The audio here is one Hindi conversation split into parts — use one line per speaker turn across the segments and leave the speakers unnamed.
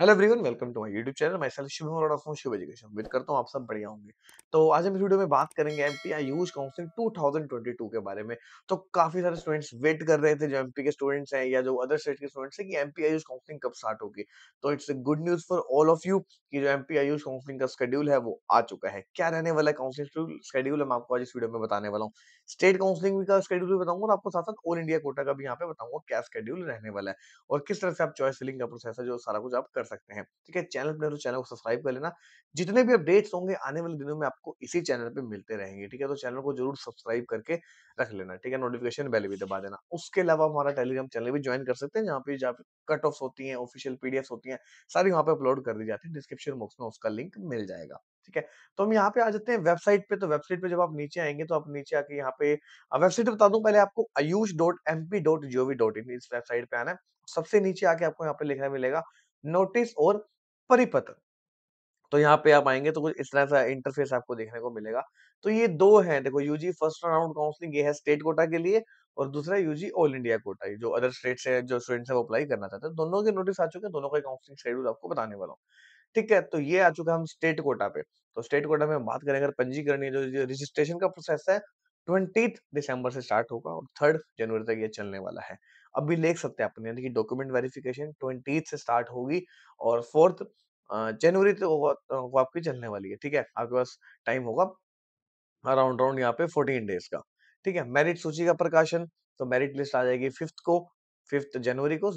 hello everyone welcome to my YouTube channel myself Shubham और ऑफ शिव एजुकेशन उम्मीद करता हूँ आप सब बढ़िया होंगे तो आज हम इस वीडियो में बात करेंगे एमपी आई यूज काउंसिल 2022 के बारे में तो काफी सारे स्टूडेंट्स वेट कर रहे थे जो एमपी के स्टूडेंट्स हैं या जो अदर स्टेट के स्टूडेंट्स हैं कि एमपी आई यूज काउंसलिंग कब स्टार्ट होगी तो it's a good news for all of you कि जो एमपी आई यूज काउंसलिंग का शेड्यूल है वो आ चुका है क्या रहने वाला है काउंसलिंग शेड्यूल हम आपको आज इस वीडियो में बताने वाला हूँ स्टेट काउंसलिंग का शेड्यूल भी बताऊंगा और आपको साथ साथ ऑल इंडिया कोटा का भी यहाँ पे बताऊंगा क्या शेड्यूल रहने वाला है और किस तरह से आप चॉइस फिलिंग का प्रोसेस है जो सारा कुछ आप कर सकते हैं ठीक है चैनल पर तो चैनल को सब्सक्राइब कर लेना जितने भी अपडेट्स होंगे आने वाले दिनों में आपको इसी चैनल पर मिलते रहेंगे ठीक है तो चैनल को जरूर सब्सक्राइब करके रख लेना ठीक है नोटिफिकेशन बेल भी दबा देना उसके अलावा हमारा टेलीग्राम चैनल भी ज्वाइन कर सकते हैं जहाँ पे जहाँ पे कट ऑफ होती है ऑफिशियल पीडीएफ होती है सारी वहाँ पे अपलोड कर दी जाती है डिस्क्रिप्शन बॉक्स में उसका लिंक मिल जाएगा ठीक है तो हम यहाँ पे आ जाते हैं वेबसाइट पे तो वेबसाइट पे जब आप नीचे आएंगे तो आप नीचे आके यहाँ पे वेबसाइट बता दूं पहले आपको Ayush dot M P dot G O V dot in इस वेबसाइट पे आना है सबसे नीचे आके आपको यहाँ पे लिखना मिलेगा नोटिस और परिपत्र तो यहाँ पे आप आएंगे तो कुछ इस तरह सा इंटरफेस आपको देखने को मिलेगा तो ये दो हैं देखो यूजी फर्स्ट राउंड काउंसलिंग ये है स्टेट कोटा के लिए और दूसरा यूजी ऑल इंडिया कोटा जो अदर स्टेट से जो स्टूडेंट्स है वो अप्लाई करना चाहते हैं दोनों के नोटिस आ चुके हैं दोनों का काउंसलिंग शेड्यूल आपको बताने वाला हूँ ठीक है तो ये आ चुका हम स्टेट कोटा पे तो स्टेट कोटा में हम बात करें अगर पंजीकरण जो रजिस्ट्रेशन का प्रोसेस है ट्वेंटी दिसंबर से स्टार्ट होगा और थर्ड जनवरी तक ये चलने वाला है अब भी देख सकते हैं अपने यानी कि डॉक्यूमेंट वेरिफिकेशन ट्वेंटी से स्टार्ट होगी और फोर्थ जनवरी तो वो आपकी चलने वाली है ठीक है आपके पास टाइम होगा अराउंड अराउंड यहाँ पे फोर्टीन डेज का ठीक है मेरिट सूची का प्रकाशन तो मेरिट लिस्ट आ जाएगी फिफ्थ को फिफ्थ जनवरी को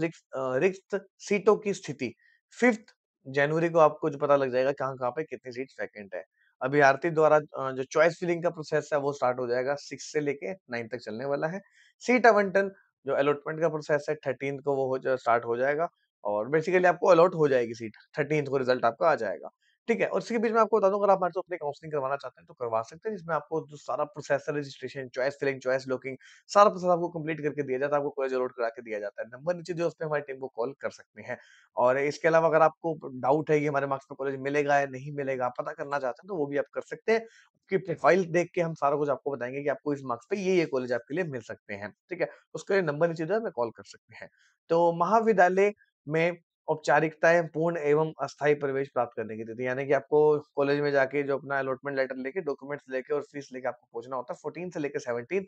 रिक्त सीटों की स्थिति फिफ्थ जनवरी को आपको जो पता लग जाएगा कहाँ कहाँ पे कितनी सीट वैकेंट है अभ्यार्थी द्वारा जो चॉइस फिलिंग का प्रोसेस है वो स्टार्ट हो जाएगा सिक्स से लेके नाइन्थ तक चलने वाला है सीट आवंटन जो अलॉटमेंट का प्रोसेस है थर्टीन को वो हो स्टार्ट हो जाएगा और बेसिकली आपको अलॉट हो जाएगी सीट थर्टीन को रिजल्ट आपका आ जाएगा ठीक है और इसके बीच में आपको बता दूं अगर आप हमारे से अपने काउंसलिंग करवाना चाहते हैं तो करवा सकते हैं जिसमें आपको जो सारा प्रोसेस है registration choice filling choice locking सारा प्रोसेस आपको कंप्लीट करके दिया जाता है आपको कॉलेज अलॉट करा के दिया जाता है नंबर नीचे जो उस पर हमारी टीम को कॉल कर सकते हैं और इसके अलावा अगर आपको डाउट है कि हमारे मार्क्स में कॉलेज मिलेगा या नहीं मिलेगा पता करना चाहते हैं तो वो भी आप कर सकते हैं आपकी प्रोफाइल देख के हम सारा कुछ आपको बताएंगे कि आपको इस मार्क्स पे ये ये कॉलेज आपके लिए मिल सकते हैं ठीक है उसके लिए नंबर नीचे जो है हमें कॉल कर सकते हैं तो महाविद्यालय में औपचारिकताएं पूर्ण एवं अस्थायी प्रवेश प्राप्त करने की तिथि यानी कि आपको कॉलेज में जाके जो अपना अलॉटमेंट लेटर लेके डॉक्यूमेंट्स लेके और फीस लेके आपको पहुंचना होता है फोर्टीन से लेकर सेवनटीन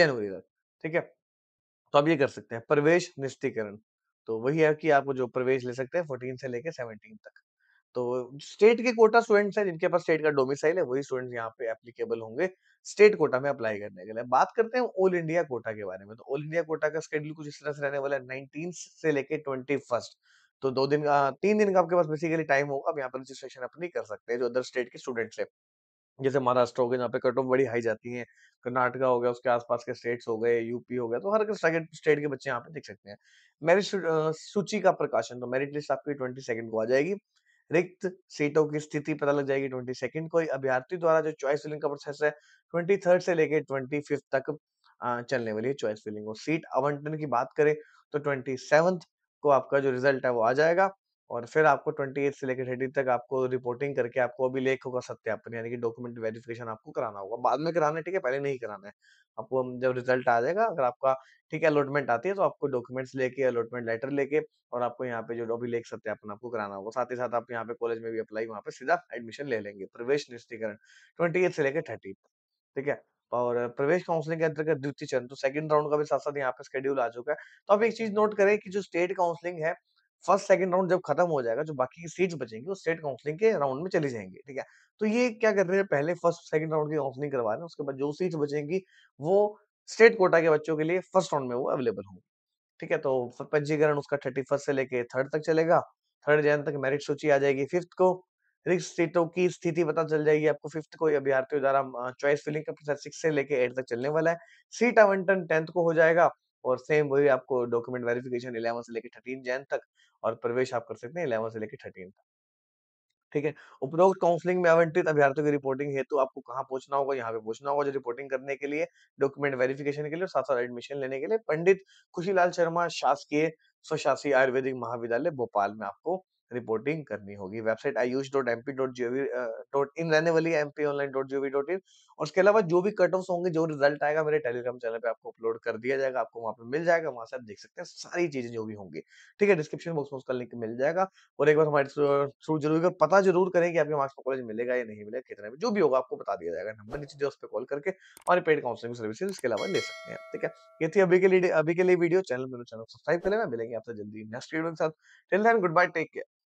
जनवरी तक ठीक है तो आप ये कर सकते हैं प्रवेश निश्चितीकरण तो वही है कि आप जो प्रवेश ले सकते हैं फोर्टीन से लेकर सेवनटीन तक तो स्टेट के कोटा स्टूडेंट्स हैं जिनके पास स्टेट का डोमिसाइल है वही स्टूडेंट्स यहाँ पे एप्लीकेबल होंगे स्टेट कोटा में अप्लाई करने के लिए बात करते हैं ऑल इंडिया कोटा के बारे में तो ऑल इंडिया कोटा का स्केड्यूल कुछ इस तरह से रहने वाला है नाइनटीन से लेके ट्वेंटी फर्स्ट तो दो दिन का तीन दिन का आपके पास बेसिकली टाइम होगा आप यहाँ पर रजिस्ट्रेशन अपनी कर सकते हैं जो अदर स्टेट के स्टूडेंट्स हैं जैसे महाराष्ट्र हो गया जहाँ पे कट ऑफ बड़ी हाई जाती है कर्नाटका हो गया उसके आसपास के स्टेट्स हो गए यूपी हो गया तो हर स्टेट के बच्चे यहाँ पे देख सकते हैं मेरिट सूची का प्रकाशन तो मेरिट लिस्ट आपकी ट्वेंटी सेकंड को आ जाएगी रिक्त सीटों की स्थिति पता लग जाएगी ट्वेंटी सेकंड को अभ्यर्थी द्वारा जो चॉइस फिलिंग का प्रोसेस है ट्वेंटी थर्ड से लेकर ट्वेंटी फिफ्थ तक चलने वाली है चॉइस फिलिंग और सीट आवंटन की बात करें तो ट्वेंटी सेवंथ को आपका जो रिजल्ट है वो आ जाएगा और फिर आपको ट्वेंटी से लेकर थर्टी तक आपको रिपोर्टिंग करके आपको अभी लेख होगा सत्यापन यानी कि डॉक्यूमेंट वेरिफिकेशन आपको कराना होगा बाद में कराना है ठीक है पहले नहीं कराना है आपको जब रिजल्ट आ जाएगा अगर आपका ठीक है अलॉटमेंट आती है तो आपको डॉक्यूमेंट्स लेके अलॉटमेंट लेटर लेके और आपको यहाँ पे जो अभी लेख सत्यापन आपको कराना होगा साथ ही साथ आप यहाँ पे कॉलेज में भी अप्लाई वहाँ पे सीधा एडमिशन ले लेंगे प्रवेश निश्चितकरण ट्वेंटी से लेकर थर्टी ठीक है और प्रवेश काउंसलिंग के अंतर्गत द्वितीय चरण तो सेकंड राउंड का भी साथ साथ यहाँ पे शेड्यूल आ चुका है तो आप एक चीज नोट करें कि जो स्टेट काउंसलिंग है फर्स्ट सेकंड राउंड जब खत्म हो जाएगा जो बाकी की सीट बचेंगी वो स्टेट काउंसलिंग के राउंड में चली जाएंगे ठीक है तो ये क्या कर रहे हैं पहले फर्स्ट सेकंड राउंड की काउंसलिंग करवा रहे हैं उसके बाद जो सीट बचेंगी वो स्टेट कोटा के बच्चों के लिए फर्स्ट राउंड में वो अवेलेबल होंगे ठीक है तो पंजीकरण उसका थर्टी से लेके थर्ड तक चलेगा थर्ड जैन तक मेरिट सूची आ जाएगी फिफ्थ को रिक्स सीटों की स्थिति पता चल जाएगी आपको फिफ्थ को अभ्यार्थियों द्वारा चॉइस फिलिंग का प्रोसेस सिक्स से लेके एट तक चलने वाला है सीट आवंटन टेंथ को हो जाएगा और सेम वही आपको डॉक्यूमेंट वेरिफिकेशन इलेवन से लेकर थर्टीन जैन तक और प्रवेश आप कर सकते हैं इलेवन से लेकर थर्टीन तक ठीक है उपरोक्त काउंसलिंग में आवंटित अभ्यर्थियों की रिपोर्टिंग हेतु आपको कहाँ पूछना होगा यहाँ पे पूछना होगा जो रिपोर्टिंग करने के लिए डॉक्यूमेंट वेरिफिकेशन के लिए साथ साथ एडमिशन लेने के लिए पंडित खुशीलाल शर्मा शासकीय स्वशासी आयुर्वेदिक महाविद्यालय भोपाल में आपको रिपोर्टिंग करनी होगी website Ayush dot M P dot G dot in रहने वाली M P online dot G dot in और उसके अलावा जो भी कट ऑफ होंगे जो रिजल्ट आएगा मेरे टेलीग्राम चैनल पे आपको अपलोड कर दिया जाएगा आपको वहाँ पे मिल जाएगा वहाँ से आप देख सकते हैं सारी चीजें जो भी होंगी ठीक है डिस्क्रिप्शन बॉक्स में उसका लिंक मिल जाएगा और एक बार हमारे थ्रू जरूर पता जरूर करें कि आपके मार्क्स पर कॉलेज मिलेगा या नहीं मिलेगा कितने में जो भी होगा आपको बता दिया जाएगा नंबर नीचे जो उस पर कॉल करके हमारे पेड काउंसलिंग सर्विस इसके अलावा ले सकते हैं ठीक है ये थी अभी के लिए अभी के लिए वीडियो चैनल मेरे चैनल सब्सक्राइब कर लेना मिलेंगे आपसे जल्दी नेक्स्ट वीडियो के साथ till then good bye take care